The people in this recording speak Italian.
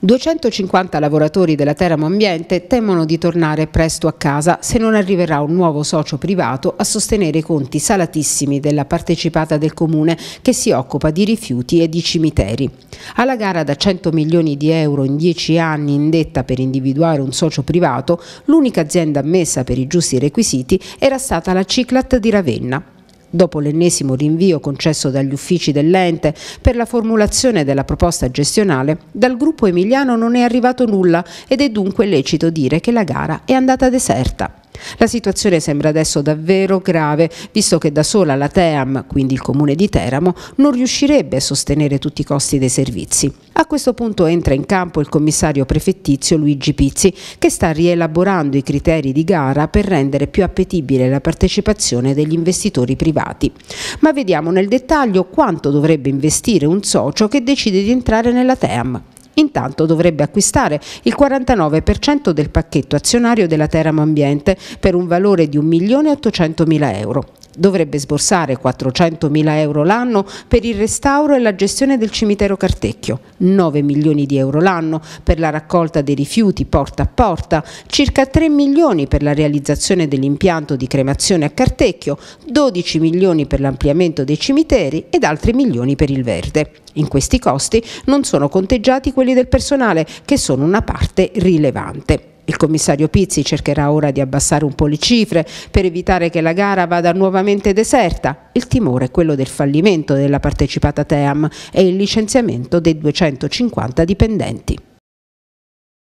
250 lavoratori della Teramo Ambiente temono di tornare presto a casa se non arriverà un nuovo socio privato a sostenere i conti salatissimi della partecipata del comune che si occupa di rifiuti e di cimiteri. Alla gara da 100 milioni di euro in 10 anni indetta per individuare un socio privato, l'unica azienda ammessa per i giusti requisiti era stata la Ciclat di Ravenna. Dopo l'ennesimo rinvio concesso dagli uffici dell'ente per la formulazione della proposta gestionale, dal gruppo emiliano non è arrivato nulla ed è dunque lecito dire che la gara è andata deserta. La situazione sembra adesso davvero grave, visto che da sola la TEAM, quindi il comune di Teramo, non riuscirebbe a sostenere tutti i costi dei servizi. A questo punto entra in campo il commissario prefettizio Luigi Pizzi, che sta rielaborando i criteri di gara per rendere più appetibile la partecipazione degli investitori privati. Ma vediamo nel dettaglio quanto dovrebbe investire un socio che decide di entrare nella TEAM. Intanto dovrebbe acquistare il 49% del pacchetto azionario della Teramo Ambiente per un valore di 1.800.000 euro dovrebbe sborsare 400.000 euro l'anno per il restauro e la gestione del cimitero Cartecchio, 9 milioni di euro l'anno per la raccolta dei rifiuti porta a porta, circa 3 milioni per la realizzazione dell'impianto di cremazione a Cartecchio, 12 milioni per l'ampliamento dei cimiteri ed altri milioni per il verde. In questi costi non sono conteggiati quelli del personale, che sono una parte rilevante. Il commissario Pizzi cercherà ora di abbassare un po' le cifre per evitare che la gara vada nuovamente deserta. Il timore è quello del fallimento della partecipata TEAM e il licenziamento dei 250 dipendenti.